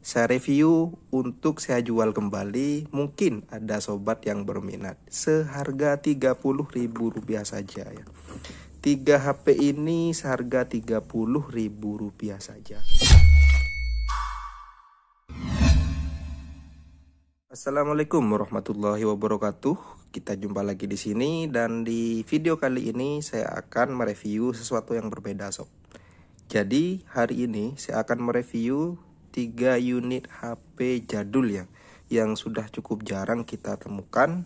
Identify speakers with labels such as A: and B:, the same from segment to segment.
A: saya review untuk saya jual kembali mungkin ada sobat yang berminat seharga Rp30.000 saja ya 3 HP ini seharga Rp30.000 saja Assalamualaikum warahmatullahi wabarakatuh kita jumpa lagi di sini dan di video kali ini saya akan mereview sesuatu yang berbeda sob jadi hari ini saya akan mereview 3 unit HP jadul ya yang sudah cukup jarang kita temukan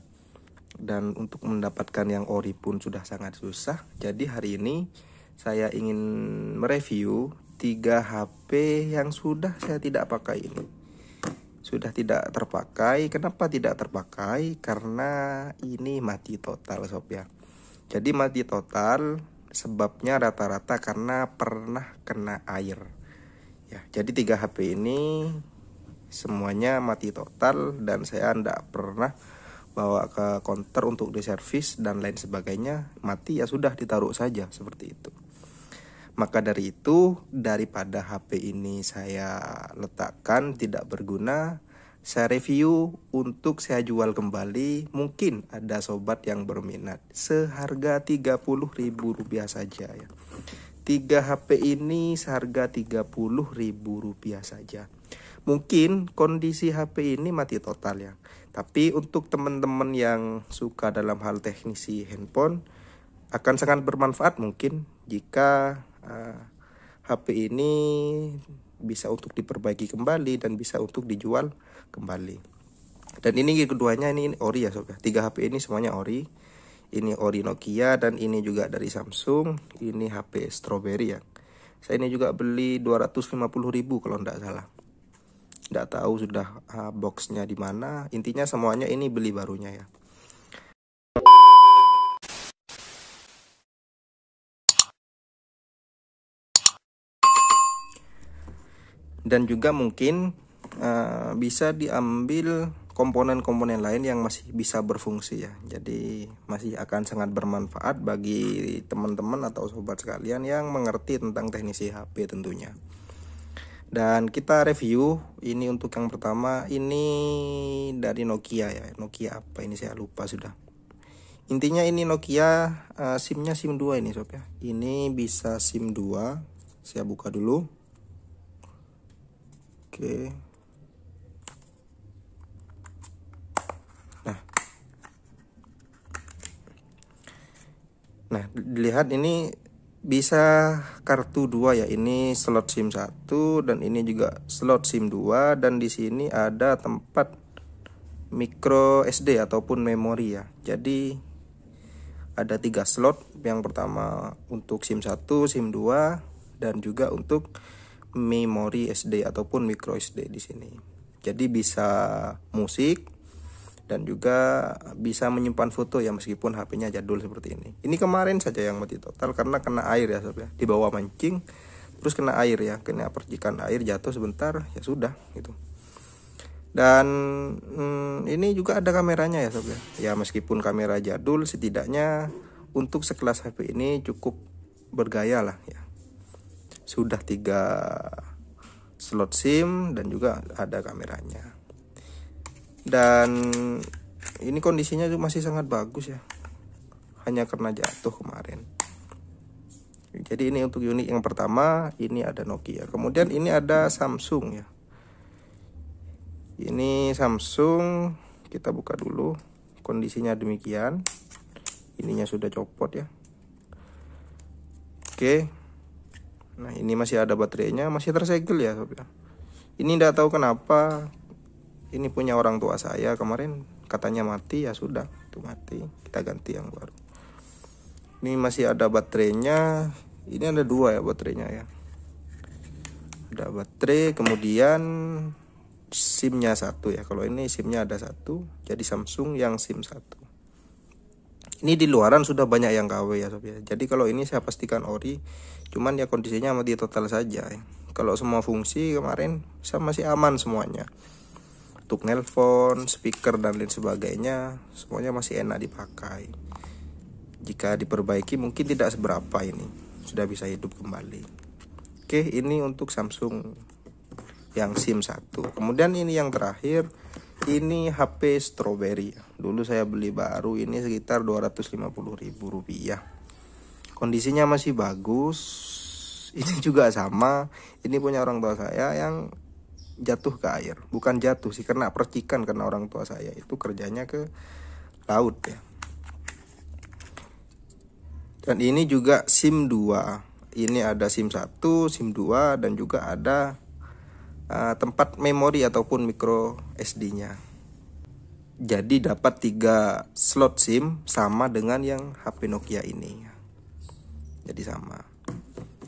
A: dan untuk mendapatkan yang ori pun sudah sangat susah. Jadi hari ini saya ingin mereview 3 HP yang sudah saya tidak pakai ini. Sudah tidak terpakai. Kenapa tidak terpakai? Karena ini mati total sob ya. Jadi mati total sebabnya rata-rata karena pernah kena air ya jadi tiga HP ini semuanya mati total dan saya tidak pernah bawa ke konter untuk diservis dan lain sebagainya mati ya sudah ditaruh saja seperti itu maka dari itu daripada HP ini saya letakkan tidak berguna saya review untuk saya jual kembali mungkin ada sobat yang berminat seharga ribu rupiah saja ya 3 HP ini seharga Rp30.000 saja. Mungkin kondisi HP ini mati total ya. Tapi untuk teman-teman yang suka dalam hal teknisi handphone akan sangat bermanfaat mungkin jika uh, eh, HP ini bisa untuk diperbaiki kembali dan bisa untuk dijual kembali. Dan ini keduanya ini, ori ya sob ya. 3 HP ini semuanya ori ini ori Nokia dan ini juga dari Samsung ini HP strawberry ya saya ini juga beli 250.000 kalau tidak salah tidak tahu sudah ah, boxnya di mana intinya semuanya ini beli barunya ya dan juga mungkin uh, bisa diambil komponen-komponen lain yang masih bisa berfungsi ya. Jadi masih akan sangat bermanfaat bagi teman-teman atau sobat sekalian yang mengerti tentang teknisi HP tentunya. Dan kita review ini untuk yang pertama ini dari Nokia ya. Nokia apa ini saya lupa sudah. Intinya ini Nokia uh, SIM-nya SIM 2 ini sob ya. Ini bisa SIM 2. Saya buka dulu. Oke. Nah, dilihat ini bisa kartu dua ya. Ini slot SIM 1 dan ini juga slot SIM 2 dan di sini ada tempat micro SD ataupun memori ya. Jadi ada tiga slot. Yang pertama untuk SIM 1, SIM 2 dan juga untuk memori SD ataupun micro SD di sini. Jadi bisa musik, dan juga bisa menyimpan foto ya meskipun HP-nya jadul seperti ini. Ini kemarin saja yang mati total karena kena air ya sob ya. Di bawah mancing terus kena air ya, kena percikan air jatuh sebentar ya sudah gitu. Dan hmm, ini juga ada kameranya ya sob ya. Ya meskipun kamera jadul setidaknya untuk sekelas HP ini cukup bergaya lah ya. Sudah tiga slot SIM dan juga ada kameranya dan ini kondisinya masih sangat bagus ya hanya karena jatuh kemarin jadi ini untuk unit yang pertama ini ada Nokia kemudian ini ada Samsung ya ini Samsung kita buka dulu kondisinya demikian ininya sudah copot ya oke nah ini masih ada baterainya masih tersegel ya ya ini tidak tahu kenapa ini punya orang tua saya kemarin katanya mati ya sudah itu mati kita ganti yang baru ini masih ada baterainya ini ada dua ya baterainya ya ada baterai kemudian simnya satu ya kalau ini simnya ada satu jadi Samsung yang sim satu ini di luaran sudah banyak yang KW ya sob ya jadi kalau ini saya pastikan ori cuman ya kondisinya mati total saja ya. kalau semua fungsi kemarin saya masih aman semuanya untuk nelpon, speaker dan lain sebagainya semuanya masih enak dipakai. Jika diperbaiki mungkin tidak seberapa ini sudah bisa hidup kembali. Oke, ini untuk Samsung yang SIM 1. Kemudian ini yang terakhir ini HP Strawberry. Dulu saya beli baru ini sekitar 250.000 rupiah. Kondisinya masih bagus. Ini juga sama. Ini punya orang tua saya yang jatuh ke air bukan jatuh sih kena percikan karena orang tua saya itu kerjanya ke laut ya dan ini juga SIM 2 ini ada SIM 1 SIM 2 dan juga ada uh, tempat memori ataupun micro SD nya jadi dapat tiga slot SIM sama dengan yang HP Nokia ini jadi sama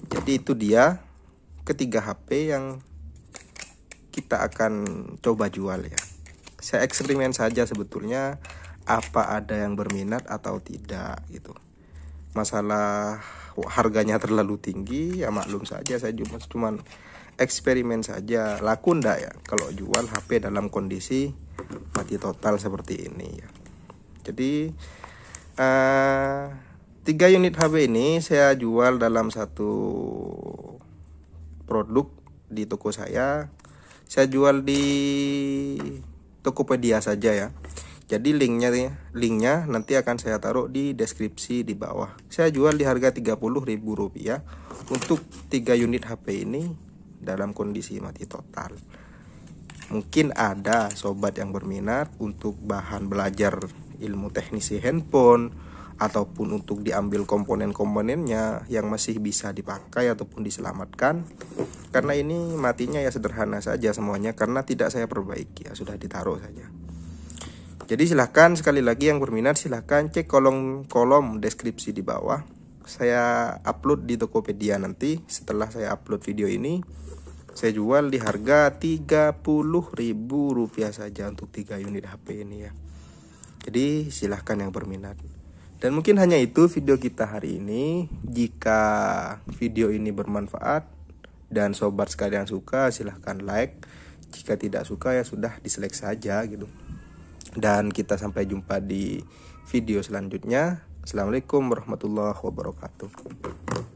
A: jadi itu dia ketiga HP yang kita akan coba jual ya saya eksperimen saja sebetulnya apa ada yang berminat atau tidak gitu masalah harganya terlalu tinggi ya maklum saja saya cuma cuman eksperimen saja laku ndak ya kalau jual HP dalam kondisi mati total seperti ini ya jadi uh, tiga unit HP ini saya jual dalam satu produk di toko saya saya jual di Tokopedia saja ya jadi linknya linknya nanti akan saya taruh di deskripsi di bawah saya jual di harga Rp30.000 untuk tiga unit HP ini dalam kondisi mati total mungkin ada sobat yang berminat untuk bahan belajar ilmu teknisi handphone ataupun untuk diambil komponen-komponennya yang masih bisa dipakai ataupun diselamatkan karena ini matinya ya sederhana saja semuanya karena tidak saya perbaiki ya sudah ditaruh saja jadi silahkan sekali lagi yang berminat silahkan cek kolom-kolom deskripsi di bawah saya upload di Tokopedia nanti setelah saya upload video ini saya jual di harga Rp30.000 saja untuk 3 unit HP ini ya jadi silahkan yang berminat dan mungkin hanya itu video kita hari ini. Jika video ini bermanfaat dan sobat sekalian suka, silahkan like. Jika tidak suka ya sudah dislike saja gitu. Dan kita sampai jumpa di video selanjutnya. Assalamualaikum warahmatullahi wabarakatuh.